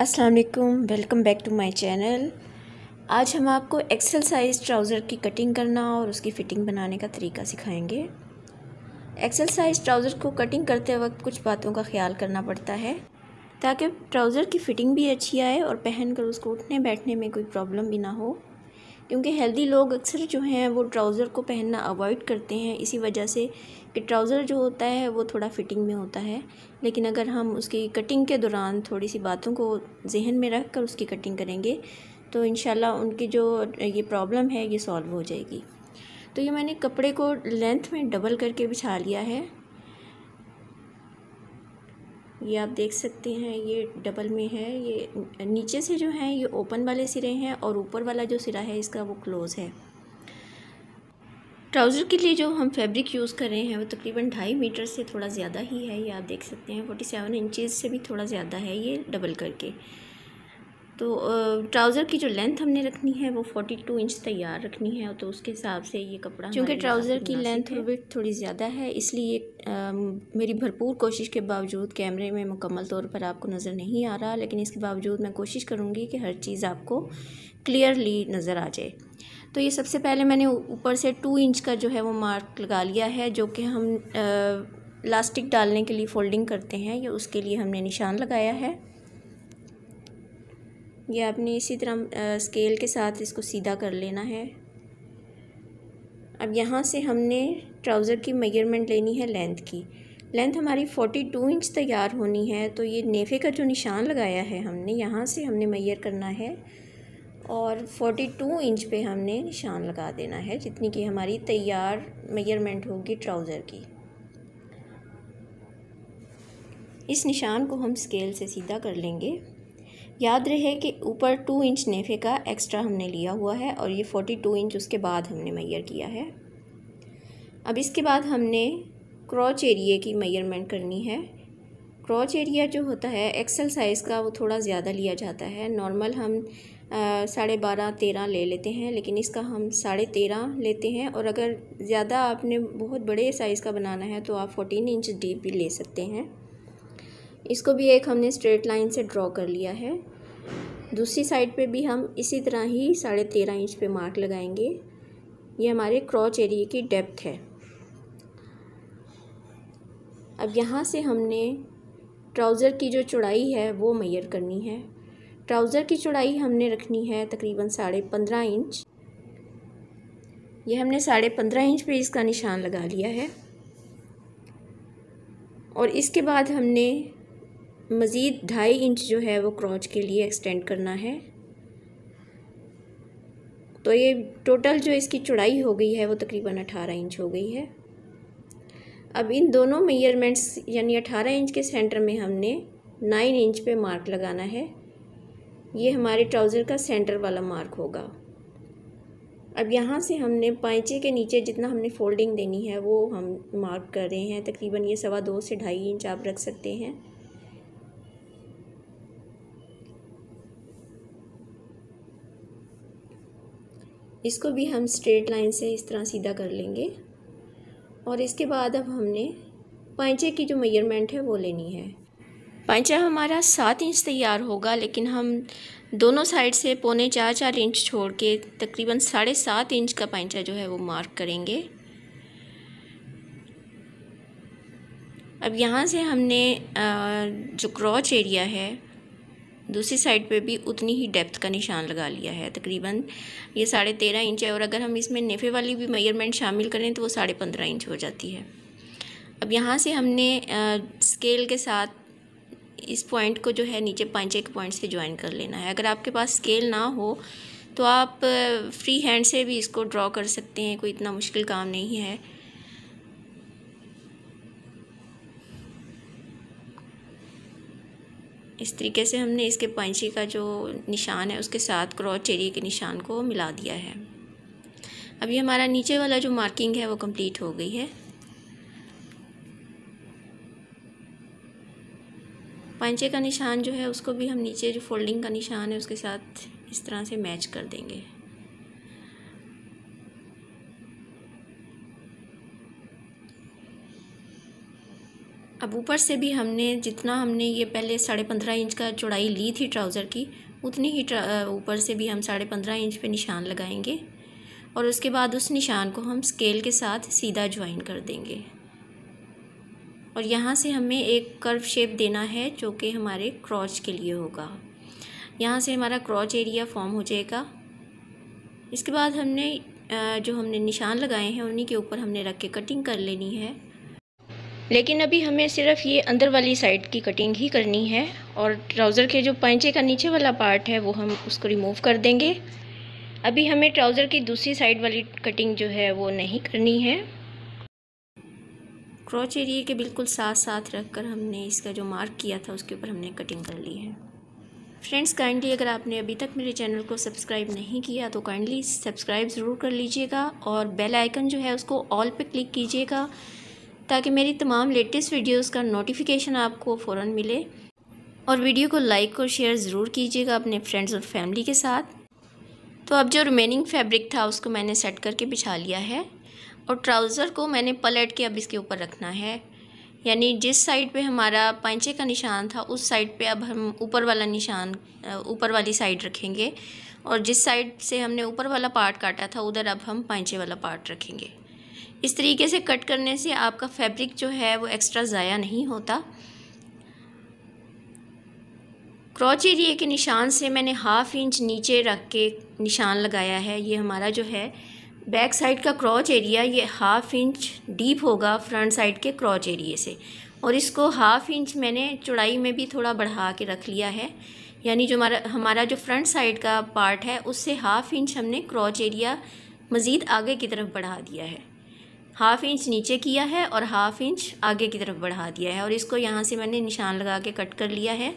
अस्सलाम welcome back to my channel आज हम आपको एक्सेल साइज़ ट्राउज़र की कटिंग करना और उसकी फ़िटिंग बनाने का तरीका सिखाएंगे एक्सेल साइज़ ट्राउज़र को कटिंग करते वक्त कुछ बातों का ख्याल करना पड़ता है ताकि ट्राउज़र की फ़िटिंग भी अच्छी आए और पहन कर उसको उठने बैठने में कोई प्रॉब्लम भी ना हो क्योंकि हेल्दी लोग अक्सर जो हैं वो ट्राउज़र को पहनना अवॉइड करते हैं इसी वजह से कि ट्राउज़र जो होता है वो थोड़ा फिटिंग में होता है लेकिन अगर हम उसकी कटिंग के दौरान थोड़ी सी बातों को जहन में रख कर उसकी कटिंग करेंगे तो इन उनकी जो ये प्रॉब्लम है ये सॉल्व हो जाएगी तो ये मैंने कपड़े को लेंथ में डबल करके बिछा लिया है ये आप देख सकते हैं ये डबल में है ये नीचे से जो है ये ओपन वाले सिरे हैं और ऊपर वाला जो सिरा है इसका वो क्लोज़ है ट्राउज़र के लिए जो हम फैब्रिक यूज़ कर रहे हैं वो तकरीबन ढाई मीटर से थोड़ा ज़्यादा ही है ये आप देख सकते हैं फोर्टी सेवन इंचज़ से भी थोड़ा ज़्यादा है ये डबल करके तो ट्राउज़र की जो लेंथ हमने रखनी है वो फोर्टी टू इंच तैयार रखनी है तो उसके हिसाब से ये कपड़ा क्योंकि ट्राउज़र की लेंथ और विथ थोड़ी ज़्यादा है इसलिए आ, मेरी भरपूर कोशिश के बावजूद कैमरे में मुकम्मल तौर पर आपको नज़र नहीं आ रहा लेकिन इसके बावजूद मैं कोशिश करूँगी कि हर चीज़ आपको क्लियरली नज़र आ जाए तो ये सबसे पहले मैंने ऊपर से टू इंच का जो है वो मार्क लगा लिया है जो कि हम लास्टिक डालने के लिए फ़ोल्डिंग करते हैं या उसके लिए हमने निशान लगाया है ये आपने इसी तरह स्केल के साथ इसको सीधा कर लेना है अब यहाँ से हमने ट्राउज़र की मेजरमेंट लेनी है लेंथ की लेंथ हमारी फ़ोटी टू इंच तैयार होनी है तो ये नेफ़े का जो निशान लगाया है हमने यहाँ से हमने मैयर करना है और फोर्टी टू इंच पे हमने निशान लगा देना है जितनी कि हमारी तैयार मेजरमेंट होगी ट्राउज़र की इस निशान को हम स्केल से सीधा कर लेंगे याद रहे कि ऊपर टू इंच नेफे का एक्स्ट्रा हमने लिया हुआ है और ये फ़ोर्टी टू इंच उसके बाद हमने मैयर किया है अब इसके बाद हमने क्रॉच एरिए की मैयरमेंट करनी है क्रॉच एरिया जो होता है एक्सल साइज़ का वो थोड़ा ज़्यादा लिया जाता है नॉर्मल हम साढ़े बारह तेरह ले लेते हैं लेकिन इसका हम साढ़े तेरह लेते हैं और अगर ज़्यादा आपने बहुत बड़े साइज़ का बनाना है तो आप फोर्टीन इंच डीप भी ले सकते हैं इसको भी एक हमने स्ट्रेट लाइन से ड्रॉ कर लिया है दूसरी साइड पे भी हम इसी तरह ही साढ़े तेरह इंच पे मार्क लगाएंगे ये हमारे क्रॉच एरिए की डेप्थ है अब यहाँ से हमने ट्राउज़र की जो चौड़ाई है वो मैयर करनी है ट्राउज़र की चौड़ाई हमने रखनी है तकरीबन साढ़े पंद्रह इंच ये हमने साढ़े पंद्रह इंच पे इसका निशान लगा लिया है और इसके बाद हमने मज़ीद ढाई इंच जो है वो क्रॉच के लिए एक्सटेंड करना है तो ये टोटल जो इसकी चौड़ाई हो गई है वो तकरीबन अठारह इंच हो गई है अब इन दोनों मेयरमेंट्स यानी अठारह इंच के सेंटर में हमने नाइन इंच पे मार्क लगाना है ये हमारे ट्राउज़र का सेंटर वाला मार्क होगा अब यहाँ से हमने पाइचे के नीचे जितना हमने फोल्डिंग देनी है वो हम मार्क कर रहे हैं तकरीबन ये सवा दो से ढाई इंच आप रख सकते हैं इसको भी हम स्ट्रेट लाइन से इस तरह सीधा कर लेंगे और इसके बाद अब हमने पैंचे की जो मेजरमेंट है वो लेनी है पैंचा हमारा सात इंच तैयार होगा लेकिन हम दोनों साइड से पौने चार चार इंच छोड़ के तकरीबन साढ़े सात इंच का पैंचा जो है वो मार्क करेंगे अब यहाँ से हमने जो क्रॉच एरिया है दूसरी साइड पे भी उतनी ही डेप्थ का निशान लगा लिया है तकरीबन ये साढ़े तेरह इंच है और अगर हम इसमें नेफे वाली भी मेयरमेंट शामिल करें तो वो साढ़े पंद्रह इंच हो जाती है अब यहाँ से हमने आ, स्केल के साथ इस पॉइंट को जो है नीचे पाँच एक पॉइंट से ज्वाइन कर लेना है अगर आपके पास स्केल ना हो तो आप फ्री हैंड से भी इसको ड्रॉ कर सकते हैं कोई इतना मुश्किल काम नहीं है इस तरीके से हमने इसके पंछी का जो निशान है उसके साथ क्रॉच चेरी के निशान को मिला दिया है अब ये हमारा नीचे वाला जो मार्किंग है वो कंप्लीट हो गई है पंचे का निशान जो है उसको भी हम नीचे जो फोल्डिंग का निशान है उसके साथ इस तरह से मैच कर देंगे अब ऊपर से भी हमने जितना हमने ये पहले साढ़े पंद्रह इंच का चौड़ाई ली थी ट्राउज़र की उतनी ही ऊपर से भी हम साढ़े पंद्रह इंच पे निशान लगाएंगे और उसके बाद उस निशान को हम स्केल के साथ सीधा ज्वाइन कर देंगे और यहाँ से हमें एक कर्व शेप देना है जो कि हमारे क्रॉच के लिए होगा यहाँ से हमारा क्रॉच एरिया फॉर्म हो जाएगा इसके बाद हमने जो हमने निशान लगाए हैं उन्हीं के ऊपर हमने रख के कटिंग कर लेनी है लेकिन अभी हमें सिर्फ ये अंदर वाली साइड की कटिंग ही करनी है और ट्राउज़र के जो पैंचे का नीचे वाला पार्ट है वो हम उसको रिमूव कर देंगे अभी हमें ट्राउज़र की दूसरी साइड वाली कटिंग जो है वो नहीं करनी है क्रॉच एरिए के बिल्कुल साथ साथ रख कर हमने इसका जो मार्क किया था उसके ऊपर हमने कटिंग कर ली है फ्रेंड्स काइंडली अगर आपने अभी तक मेरे चैनल को सब्सक्राइब नहीं किया तो काइंडली सब्सक्राइब ज़रूर कर लीजिएगा और बेल आइकन जो है उसको ऑल पे क्लिक कीजिएगा ताकि मेरी तमाम लेटेस्ट वीडियोस का नोटिफिकेशन आपको फ़ौर मिले और वीडियो को लाइक और शेयर ज़रूर कीजिएगा अपने फ्रेंड्स और फैमिली के साथ तो अब जो रिमेनिंग फैब्रिक था उसको मैंने सेट करके बिछा लिया है और ट्राउज़र को मैंने पलट के अब इसके ऊपर रखना है यानी जिस साइड पे हमारा पैंचे का निशान था उस साइड पे अब हम ऊपर वाला निशान ऊपर वाली साइड रखेंगे और जिस साइड से हमने ऊपर वाला पार्ट काटा था उधर अब हम पैंचे वाला पार्ट रखेंगे इस तरीके से कट करने से आपका फैब्रिक जो है वो एक्स्ट्रा ज़ाया नहीं होता क्रॉच एरिए के निशान से मैंने हाफ़ इंच नीचे रख के निशान लगाया है ये हमारा जो है बैक साइड का क्रॉच एरिया ये हाफ़ इंच डीप होगा फ्रंट साइड के क्रॉच एरिए से और इसको हाफ़ इंच मैंने चौड़ाई में भी थोड़ा बढ़ा के रख लिया है यानी जो हमारा हमारा जो फ्रंट साइड का पार्ट है उससे हाफ़ इंच हमने क्रॉच एरिया मज़ीद आगे की तरफ बढ़ा दिया है हाफ़ इंच नीचे किया है और हाफ़ इंच आगे की तरफ बढ़ा दिया है और इसको यहाँ से मैंने निशान लगा के कट कर लिया है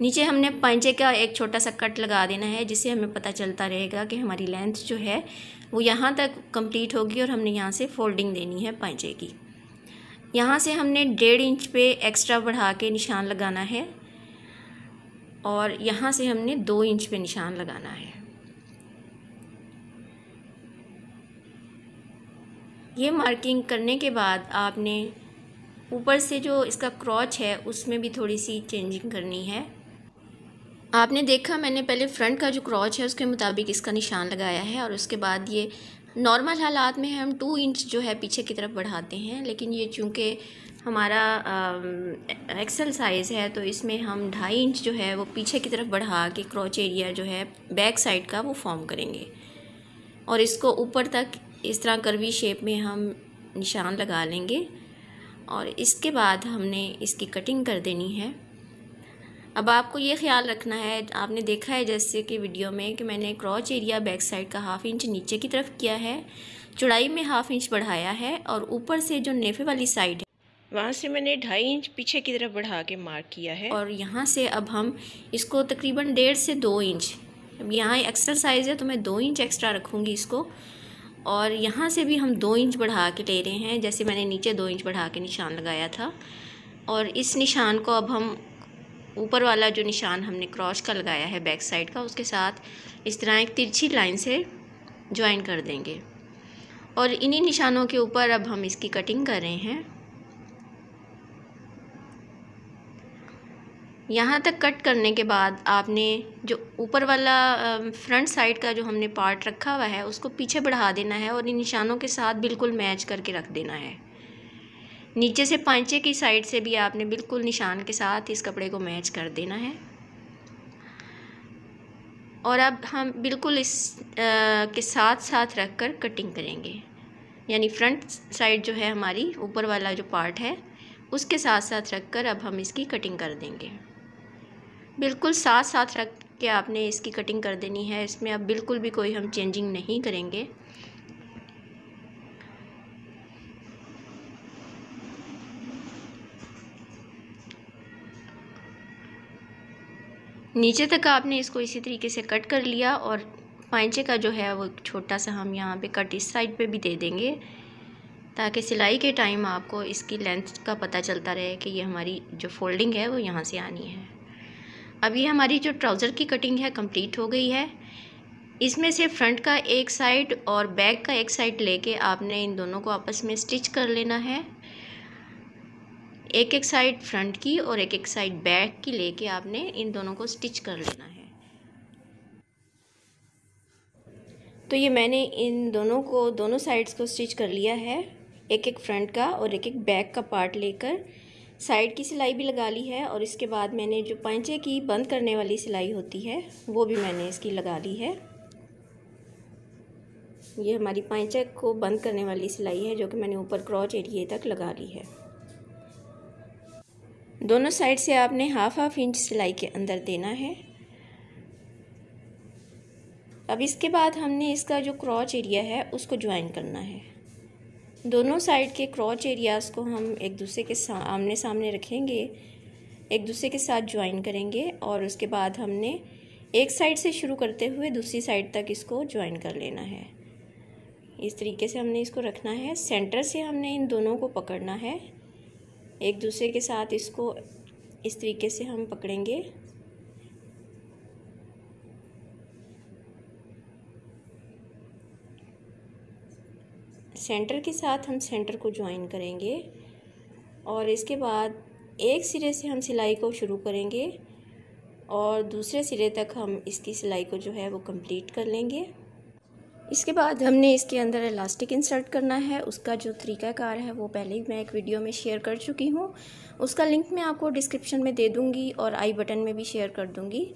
नीचे हमने पंचे का एक छोटा सा कट लगा देना है जिससे हमें पता चलता रहेगा कि हमारी लेंथ जो है वो यहाँ तक कंप्लीट होगी और हमने यहाँ से फोल्डिंग देनी है पंचे की यहाँ से हमने डेढ़ इंच पे एक्स्ट्रा बढ़ा के निशान लगाना है और यहाँ से हमने दो इंच पे निशान लगाना है ये मार्किंग करने के बाद आपने ऊपर से जो इसका क्रॉच है उसमें भी थोड़ी सी चेंजिंग करनी है आपने देखा मैंने पहले फ्रंट का जो क्रॉच है उसके मुताबिक इसका निशान लगाया है और उसके बाद ये नॉर्मल हालात में हम टू इंच जो है पीछे की तरफ बढ़ाते हैं लेकिन ये चूँकि हमारा एक्सल साइज़ है तो इसमें हम ढाई इंच जो है वो पीछे की तरफ बढ़ा के क्रॉच एरिया जो है बैक साइड का वो फॉर्म करेंगे और इसको ऊपर तक इस तरह करवी शेप में हम निशान लगा लेंगे और इसके बाद हमने इसकी कटिंग कर देनी है अब आपको ये ख्याल रखना है आपने देखा है जैसे कि वीडियो में कि मैंने क्रॉच एरिया बैक साइड का हाफ़ इंच नीचे की तरफ किया है चौड़ाई में हाफ़ इंच बढ़ाया है और ऊपर से जो नेफे वाली साइड है वहाँ से मैंने ढाई इंच पीछे की तरफ बढ़ा के मार्क किया है और यहाँ से अब हम इसको तकरीबन डेढ़ से दो इंच अब यहाँ एक्स्ट्रा साइज़ है तो मैं दो इंच एक्स्ट्रा रखूँगी इसको और यहाँ से भी हम दो इंच बढ़ा के ले रहे हैं जैसे मैंने नीचे दो इंच बढ़ा के निशान लगाया था और इस निशान को अब हम ऊपर वाला जो निशान हमने क्रॉस का लगाया है बैक साइड का उसके साथ इस तरह एक तिरछी लाइन से ज्वाइन कर देंगे और इन्हीं निशानों के ऊपर अब हम इसकी कटिंग कर रहे हैं यहाँ तक कट करने के बाद आपने जो ऊपर वाला फ्रंट साइड का जो हमने पार्ट रखा हुआ है उसको पीछे बढ़ा देना है और इन निशानों के साथ बिल्कुल मैच करके रख देना है नीचे से पांचे की साइड से भी आपने बिल्कुल निशान के साथ इस कपड़े को मैच कर देना है और अब हम बिल्कुल इस आ, के साथ साथ रख कर कटिंग करेंगे यानी फ्रंट साइड जो है हमारी ऊपर वाला जो पार्ट है उसके साथ साथ रख कर अब हम इसकी कटिंग कर देंगे बिल्कुल साथ साथ रख के आपने इसकी कटिंग कर देनी है इसमें अब बिल्कुल भी कोई हम चेंजिंग नहीं करेंगे नीचे तक आपने इसको इसी तरीके से कट कर लिया और पाइचे का जो है वो छोटा सा हम यहाँ पे कट इस साइड पे भी दे देंगे ताकि सिलाई के टाइम आपको इसकी लेंथ का पता चलता रहे कि ये हमारी जो फोल्डिंग है वो यहाँ से आनी है अब ये हमारी जो ट्राउज़र की कटिंग है कंप्लीट हो गई है इसमें से फ्रंट का एक साइड और बैक का एक साइड लेके आपने इन दोनों को आपस में स्टिच कर लेना है एक एक साइड फ्रंट की और एक एक साइड बैक की लेके आपने इन दोनों को स्टिच कर लेना है तो ये मैंने इन दोनों को दोनों साइड्स को स्टिच कर लिया है एक एक फ्रंट का और एक एक बैक का पार्ट लेकर साइड की सिलाई भी लगा ली है और इसके बाद मैंने जो पैंचे की बंद करने वाली सिलाई होती है वो भी मैंने इसकी लगा ली है ये हमारी पैंचे को बंद करने वाली सिलाई है जो कि मैंने ऊपर क्रॉच एरिए तक लगा ली है दोनों साइड से आपने हाफ हाफ इंच सिलाई के अंदर देना है अब इसके बाद हमने इसका जो क्रॉच एरिया है उसको ज्वाइन करना है दोनों साइड के क्रॉच एरियाज़ को हम एक दूसरे के आमने सामने रखेंगे एक दूसरे के साथ ज्वाइन करेंगे और उसके बाद हमने एक साइड से शुरू करते हुए दूसरी साइड तक इसको ज्वाइन कर लेना है इस तरीके से हमने इसको रखना है सेंटर से हमने इन दोनों को पकड़ना है एक दूसरे के साथ इसको इस तरीके से हम पकड़ेंगे सेंटर के साथ हम सेंटर को ज्वाइन करेंगे और इसके बाद एक सिरे से हम सिलाई को शुरू करेंगे और दूसरे सिरे तक हम इसकी सिलाई को जो है वो कंप्लीट कर लेंगे इसके बाद हमने इसके अंदर इलास्टिक इंसर्ट करना है उसका जो तरीकाकार है वो पहले ही मैं एक वीडियो में शेयर कर चुकी हूँ उसका लिंक मैं आपको डिस्क्रिप्शन में दे दूँगी और आई बटन में भी शेयर कर दूँगी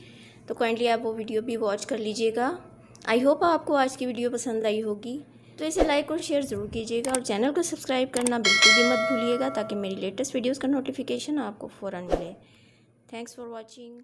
तो काइंडली आप वो वीडियो भी वॉच कर लीजिएगा आई होप आपको आज की वीडियो पसंद आई होगी तो इसे लाइक और शेयर ज़रूर कीजिएगा और चैनल को सब्सक्राइब करना बिल्कुल भी मत भूलिएगा ताकि मेरी लेटेस्ट वीडियोज़ का नोटिफिकेशन आपको फ़ौर मिले थैंक्स फॉर वॉचिंग